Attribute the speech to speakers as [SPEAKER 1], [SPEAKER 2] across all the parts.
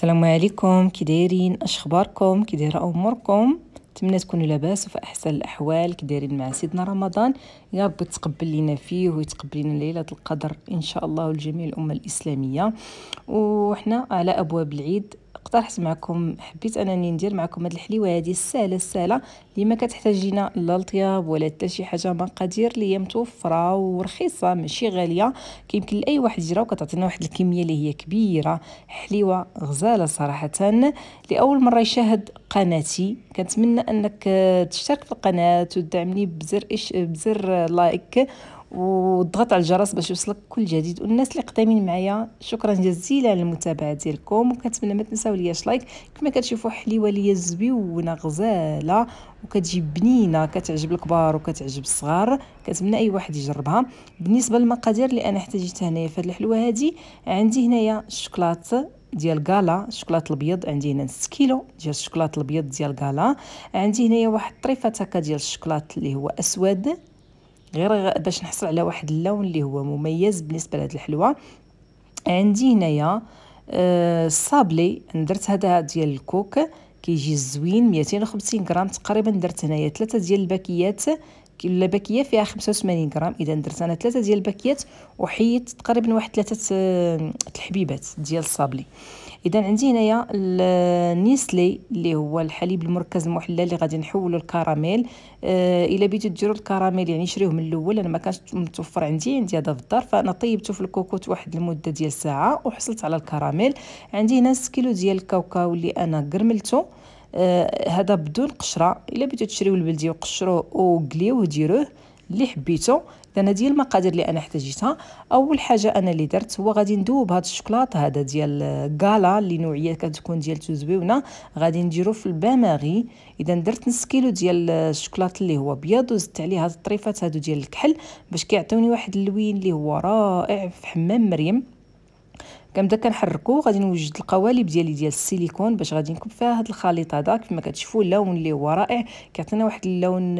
[SPEAKER 1] السلام عليكم كي دايرين اش اخباركم كي دايره اموركم نتمنى تكونوا لاباس وفي احسن الاحوال كي دايرين مع سيدنا رمضان يا رب تقبل لينا فيه ويتقبل لينا ليله القدر ان شاء الله ولجميع الامه الاسلاميه وحنا على ابواب العيد اقترحت معكم حبيت انني ندير معكم هاد الحليوه هادي السهله السهله اللي ما كتحتاجينا لا الطياب ولا حتى شي حاجه مقادير اللي هي متوفره ورخيصه ماشي غاليه كيمكن لاي واحد يجرا وكتعطينا واحد الكميه اللي هي كبيره حليوه غزاله صراحه لاول مره يشاهد قناتي كنتمنى انك تشترك في القناه وتدعمني بزر إش بزر لايك وضغط على الجرس باش يوصلك كل جديد والناس اللي قدامين معايا شكرا جزيلا على المتابعه ديالكم وكنتمنى ما تنساو لياش لايك كما كتشوفوا حليوه ليا زويونه غزاله وكتجي بنينه كتعجب الكبار وكتعجب الصغار كنتمنى اي واحد يجربها بالنسبه للمقادير اللي انا احتاجتها هنايا في هذه الحلوه هذه عندي هنايا الشوكولات ديال غالا الشوكولات الابيض عندي هنا نص كيلو ديال الشوكولات الابيض ديال غالا عندي هنايا واحد طريفه هكا ديال الشوكولات اللي هو اسود غير باش نحصل على واحد اللون اللي هو مميز بالنسبه لهاد الحلوه عندي هنايا آه الصابلي درت هذا ديال الكوك كيجي زوين 250 غرام تقريبا درت هنايا ثلاثه ديال الباكيات كل باكيه فيها 85 غرام اذا درت انا ثلاثه ديال الباكيات وحيدت تقريبا واحد ثلاثه آه، الحبيبات ديال الصابلي اذا عندي هنايا النيسلي اللي هو الحليب المركز المحلى اللي غادي نحولو الكراميل آه الا بغيتو ديروا الكراميل يعني شريوه من الاول انا ما كانش متوفر عندي عندي هذا في الدار فانا طيبته في الكوكوت واحد المده ديال ساعه وحصلت على الكراميل عندي هنا 6 كيلو ديال الكاوكاو اللي انا قرملته آه هذا بدون قشره الا بغيتو تشريو البلديه وقشروه وقليوه وديروه اللي حبيتو الدناديل المقادير اللي انا احتاجيتها اول حاجه انا اللي درت هو غادي ندوب هذا الشوكولاط هذا ديال غالا اللي نوعيه كتكون ديال تزويونه غادي نديرو في الباماغي اذا درت نص كيلو ديال الشكلاط اللي هو ابيض وزدت عليه هاد الطريفات هادو ديال الكحل باش كيعطيوني واحد اللوين اللي هو رائع في حمام مريم كنبدا كنحركو غادي نوجد القوالب ديالي ديال السيليكون باش غادي نكب فيها هاد الخليط هذا كما كتشوفوا اللون اللي هو رائع كيعطينا واحد اللون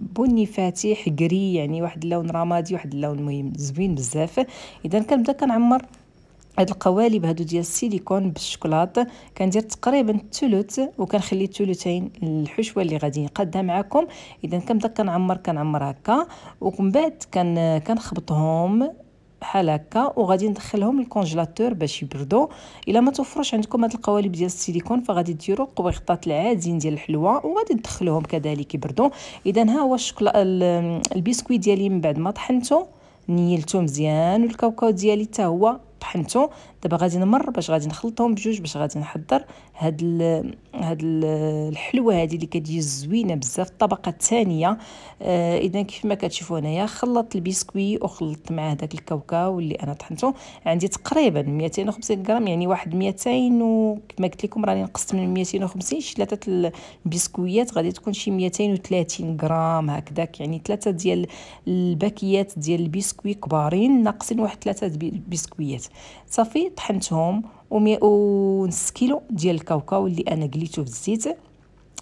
[SPEAKER 1] بني فاتح كري يعني واحد اللون رمادي واحد اللون مهم زوين بزاف اذا كنبدا كنعمر هاد القوالب هادو ديال السيليكون بالشوكولاط كندير تقريبا الثلث وكنخلي الثلثين الحشوه اللي غادي نقادها معكم اذا كنبدا كنعمر كنعمر هكا ومن بعد كنخبطهم بحال هكا وغادي ندخلهم للكونجيلاتور باش يبردوا الا ما توفرش عندكم هاد القوالب ديال السيليكون فغادي ديروا قويخطات العاديين ديال الحلوى وغادي تدخلوهم كذلك يبردوا اذا ها هو الشكلا البسكويت ديالي من بعد ما طحنته نيلته مزيان والكاوكاو ديالي حتى هو طحنتو دابا غادي نمر باش غادي نخلطهم بجوج باش غادي نحضر هاد الـ هاد الـ الحلوه هادي اللي كتجي زوينه بزاف الطبقه الثانيه آه اذا كيف ما كتشوفوا هنايا خلطت البسكوي وخلطت معاه داك الكاوكاو اللي انا طحنتو عندي تقريبا 250 غرام يعني واحد 200 وكما قلت لكم راني نقصت من 250 شي ثلاثه البسكويات غادي تكون شي 230 غرام هكذاك يعني ثلاثه ديال الباكيات ديال البسكوي كبارين ناقصين واحد ثلاثه البسكويات صافي طحنتهم و100 كيلو ديال الكاوكاو اللي انا قليته في الزيت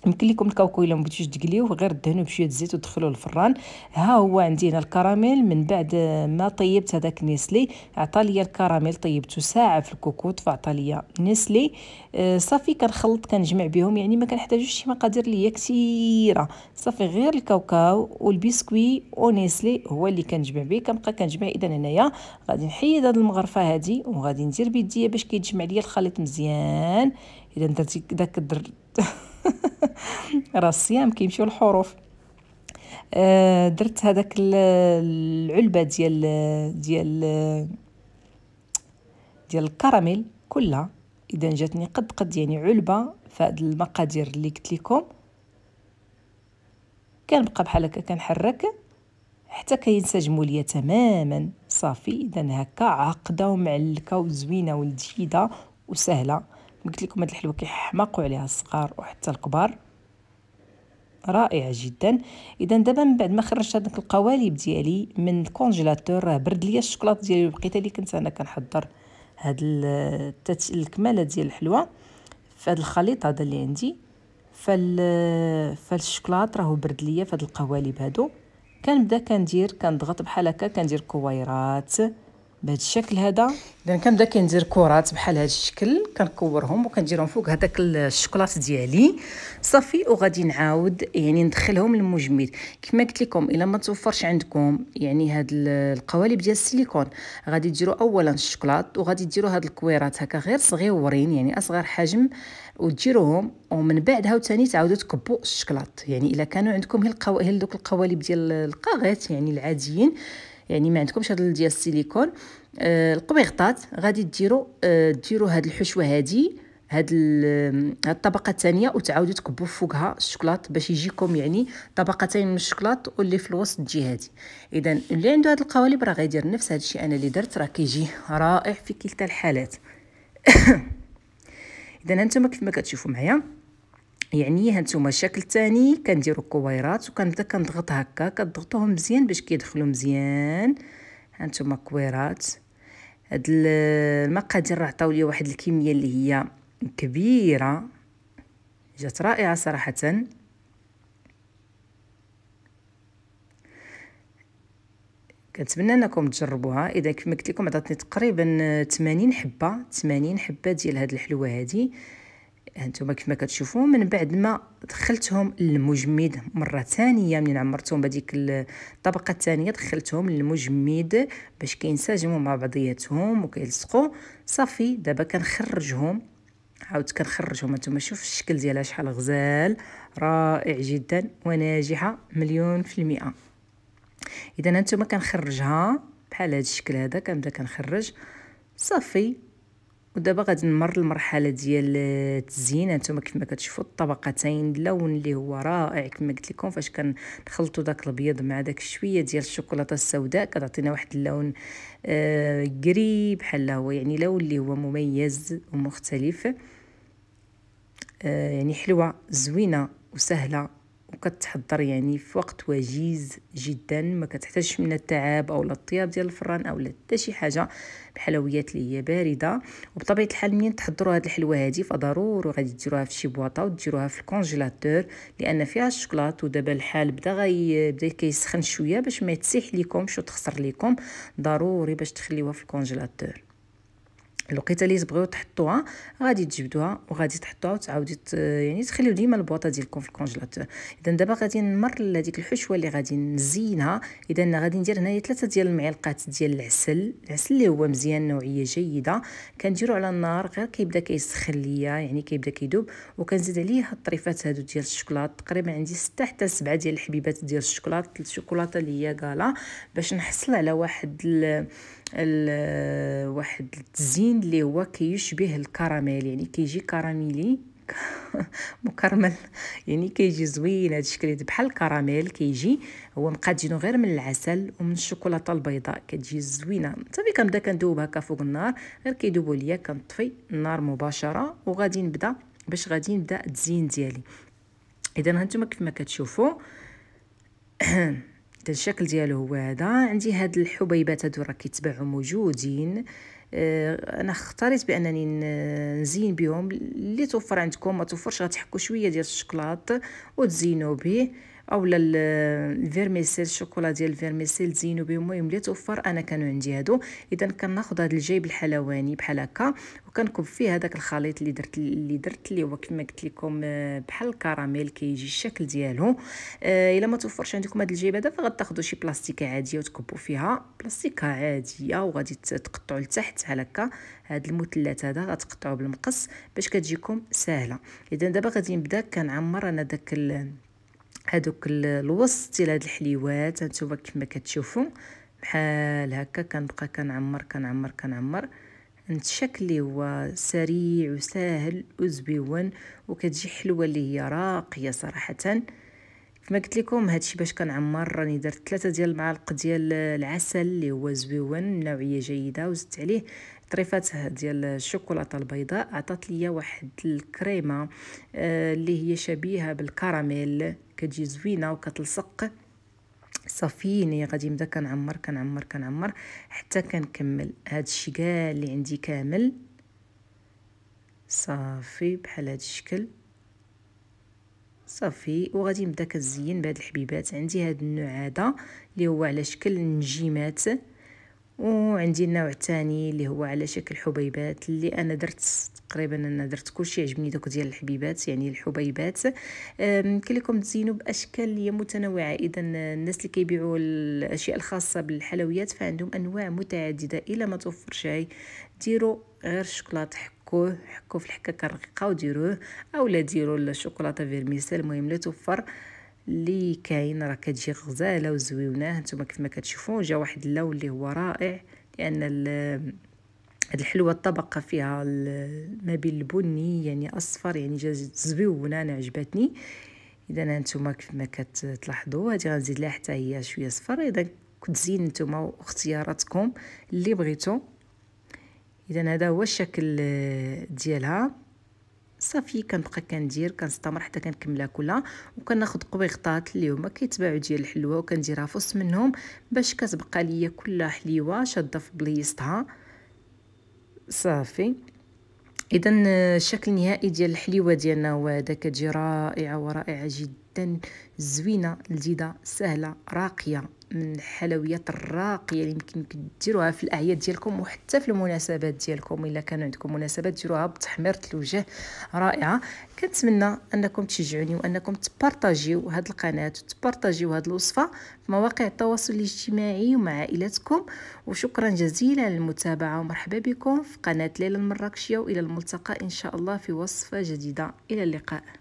[SPEAKER 1] يمكن لكم الكاوكو الا بغيتوش تقليوه غير دهنوه بشويه الزيت ودخلوه للفران ها هو عندي هنا الكراميل من بعد ما طيبت هذاك نيسلي عطى ليا الكراميل طيبته ساعه في الكوكوط فعطى ليا نيسلي آه، صافي كنخلط كنجمع بهم يعني ما كنحتاجوش شي مقادير ليا كثيره صافي غير الكاوكاو والبسكوي ونيسلي هو اللي كنجمع به كنبقى كنجمع اذا هنايا غادي نحيد هذه المغرفه هذه وغادي ندير بيديا باش كيتجمع ليا الخليط مزيان اذا درتي داك الدر راه الصيام كيمشيو الحروف آه، درت هذاك العلبه ديال ديال ديال الكراميل كلها اذا جاتني قد قد يعني علبه فهاد المقادير اللي قلت لكم كنبقى بحال هكا كنحرك حتى كينسجموا ليا تماما صافي اذا هكا عقده ومعلكه وزوينه ولذيذه وسهله قلت لكم هاد الحلوى كيحماقوا عليها الصغار وحتى الكبار رائعه جدا اذا دابا من بعد ما خرجت هذوك القوالب ديالي من الكونجيلاتور راه برد ليا الشوكولاط ديالي وبقيت اللي كنت انا كنحضر هاد التت... الكماله ديال الحلوى في هاد الخليط هذا اللي عندي فال فالشوكولاط راهو برد ليا في هاد القوالب هادو كنبدا كندير كنضغط بحال هكا كندير كويرات بهذا الشكل هذا اذا كنبدا كندير كرات بحال هذا الشكل كنكورهم وكنديرهم فوق هذاك الشوكولات ديالي صافي وغادي نعاود يعني ندخلهم للمجمد كما قلت لكم الا ما توفرش عندكم يعني هاد القوالب ديال السيليكون غادي ديروا اولا الشوكولات وغادي ديروا هاد الكويرات هكا غير صغيورين يعني اصغر حجم وديروهم ومن بعد عاوتاني تعاودوا تكبوا الشوكولات يعني الا كانوا عندكم هي القوالب دوك القوالب ديال القاغيت يعني العاديين يعني ما عندكمش هذا ديال السيليكون آه القبيغطات غادي ديروا آه ديروا هاد الحشوه هادي هاد هاد الطبقه الثانيه وتعاودوا تكبوا فوقها الشوكولات باش يجيكم يعني طبقتين من الشوكولات واللي في الوسط تجي هادي اذا اللي عنده هاد القوالب راه غيدير نفس هادشي انا اللي درت راه كيجي رائع في كلتا الحالات اذا هانتوما كيف ما كتشوفوا معايا يعني هانتوما الشكل الثاني كنديروا كويرات وكنبدا كنضغط هكا كضغطوهم مزيان باش كيدخلوا مزيان هانتوما كويرات هاد المقادير راه عطاو لي واحد الكميه اللي هي كبيره جات رائعه صراحه كنتمنى انكم تجربوها اذا كما قلت لكم عطاتني تقريبا 80 حبه 80 حبه ديال هاد الحلوه هادي هانتوما كيف ما كتشوفوا من بعد ما دخلتهم للمجمد مره ثانيه منين عمرتهم بهذيك الطبقه الثانيه دخلتهم للمجمد باش كينسجموا مع بعضياتهم وكيلصقوا صافي دابا كنخرجهم عاود كنخرجهم انتما شوف الشكل ديالها شحال غزال رائع جدا وناجحه مليون في المئه اذا انتما كنخرجها بحال هذا الشكل هذا كنبدا كنخرج صافي ودابا غادي نمر للمرحله ديال التزيين هانتوما كيف ما كتشوفوا الطبقتين اللون اللي هو رائع كما قلت لكم فاش كنخلطوا داك الابيض مع داك شويه ديال الشوكولاته السوداء كتعطينا واحد اللون آه قريب بحال هو يعني لون اللي هو مميز ومختلف آه يعني حلوه زوينه وسهله وكتحضر يعني في وقت وجيز جدا ما كتحتاجش من التعب او الطياب ديال الفران او حتى شي حاجه بحلويات اللي هي بارده وبطبيعه الحال منين تحضروا هاد الحلوه هادي فضروري غادي ديروها في شي بواطه وديروها في الكونجيلاتور لان فيها الشوكولات ودابا الحال بدا غي بدا كيسخن شويه باش ما يتسيح شو تخسر ليكم ضروري باش تخليوها في الكونجيلاتور الوقيته اللي تبغيو تحطوها غادي تجبدوها وغادي تحطوها وتعاودي يعني تخليو ديما البواطه ديالكم في الكونجيلاتور اذا دابا غادي نمر لهذيك الحشوه اللي غادي نزينها اذا غادي ندير هنايا ثلاثه ديال المعلقات ديال العسل العسل اللي هو مزيان نوعيه جيده كنديرو على النار غير كيبدا كيسخن ليا يعني كيبدا كيدوب وكنزيد عليه هاد الطريفات هادو ديال الشوكولاط تقريبا عندي 6 حتى 7 ديال الحبيبات ديال الشوكولاط الشوكولاته اللي هي كالا باش نحصل على واحد واحد التزيين اللي هو كيشبه الكراميل يعني كيجي كراميلي مكرمل يعني كيجي زوين هذا الشكل بحال الكراميل كيجي هو مقادينو غير من العسل ومن الشوكولاته البيضاء كتجي زوينه صافي كنبدا كندوب هكا فوق النار غير كيدوبوا ليا كنطفي النار مباشره وغادي نبدا باش غادي نبدا التزيين ديالي اذا هانتوما كيف ما كتشوفوا حتى الشكل ديالو هو هذا عندي هاد الحبيبات هادو راه كيتباعوا موجودين آه، انا اختاريت بانني نزين بهم اللي توفر عندكم ما توفرش غتحكوا شويه ديال الشكلاط وتزينوا به اولا الفيرميسيل الشوكولا ديال الفيرميسيل زينو بهم اللي توفر انا كانوا عندي هادو اذا كناخذ هاد الجيب الحلواني بحال هكا وكنكب فيه هذاك الخليط اللي درت اللي درت اللي هو كما قلت لكم آه، بحال الكراميل كيجي الشكل ديالو آه، الا ما توفرش عندكم هاد الجيب هذا فغتاخذوا شي بلاستيكه عاديه وتكبوا فيها بلاستيكه عاديه وغادي تقطعوا لتحت بحال هكا هاد المثلث هذا غتقطعوه بالمقص باش كتجيكم ساهله اذا دابا غادي نبدا كنعمر انا داك هادوك الوسط ديال هاد الحليوات هانتوما كما كتشوفوا بحال هكا كنبقى كنعمر كنعمر كنعمر الشكل اللي هو سريع وسهل وزويون وكتجي حلوه اللي هي راقيه صراحه كما قلت لكم هادشي باش كنعمر راني درت ثلاثه ديال المعالق ديال العسل اللي هو زويون نوعيه جيده وزدت عليه طريفات ديال الشوكولاته البيضاء عطات ليا واحد الكريمه آه، اللي هي شبيهه بالكراميل كتجي زوينه وكتلصق صافيني غادي نبدا كنعمر كنعمر كنعمر حتى كنكمل هاد الشيء كاع اللي عندي كامل صافي بحال هاد الشكل صافي وغادي نبدا كنزين بهاد الحبيبات عندي هاد النوع هذا اللي هو على شكل نجيمات وعندي النوع الثاني اللي هو على شكل حبيبات اللي انا درت تقريبا انا درت كلشي عجبني دوك ديال الحبيبات يعني الحبيبات يمكن لكم تزينوا باشكال هي متنوعه اذا الناس اللي كيبيعوا الاشياء الخاصه بالحلويات فعندهم انواع متعدده الا ما توفر هاي ديروا غير الشوكولاط حكوه حكوه في الحكاكه الرقيقه وديروه اولا ديروا الشوكولاته فيرميسه المهم لا توفر اللي كاين راه كتجي غزاله وزويونه نتوما كيف ما كتشوفوا جا واحد اللون اللي هو رائع لان هاد الحلوه الطبقه فيها ما بين البني يعني اصفر يعني جا زويونه انا عجبتني اذا هانتوما كيف ما كتلاحظوا هادي غنزيد لها حتى هي شويه صفر اذا كنت زين نتوما واختياراتكم اللي بغيتو اذا هذا هو الشكل ديالها صافي كنبقى كندير كنستمر حتى كنكملها كلها وكناخذ قويغطات اللي هما كيتباعوا ديال الحلوه وكنديرها في وسط منهم باش كتبقى ليا كلها حليوه شاده في بليصتها صافي اذا الشكل النهائي ديال الحليوه ديالنا هو هذا كتجي رائعه ورائعه جدا جدا زوينه لذيذه سهله راقيه من الحلويات الراقيه اللي يمكن ديروها في الاعياد ديالكم وحتى في المناسبات ديالكم الا كان عندكم مناسبات ديروها بتحمير الوجه رائعه كنتمنى انكم تشجعوني وانكم تبارطاجيو هاد القناه وتبارطاجيو هاد الوصفه في مواقع التواصل الاجتماعي ومع عائلتكم وشكرا جزيلا للمتابعه ومرحبا بكم في قناه ليلى المراكشيه والى الملتقى ان شاء الله في وصفه جديده الى اللقاء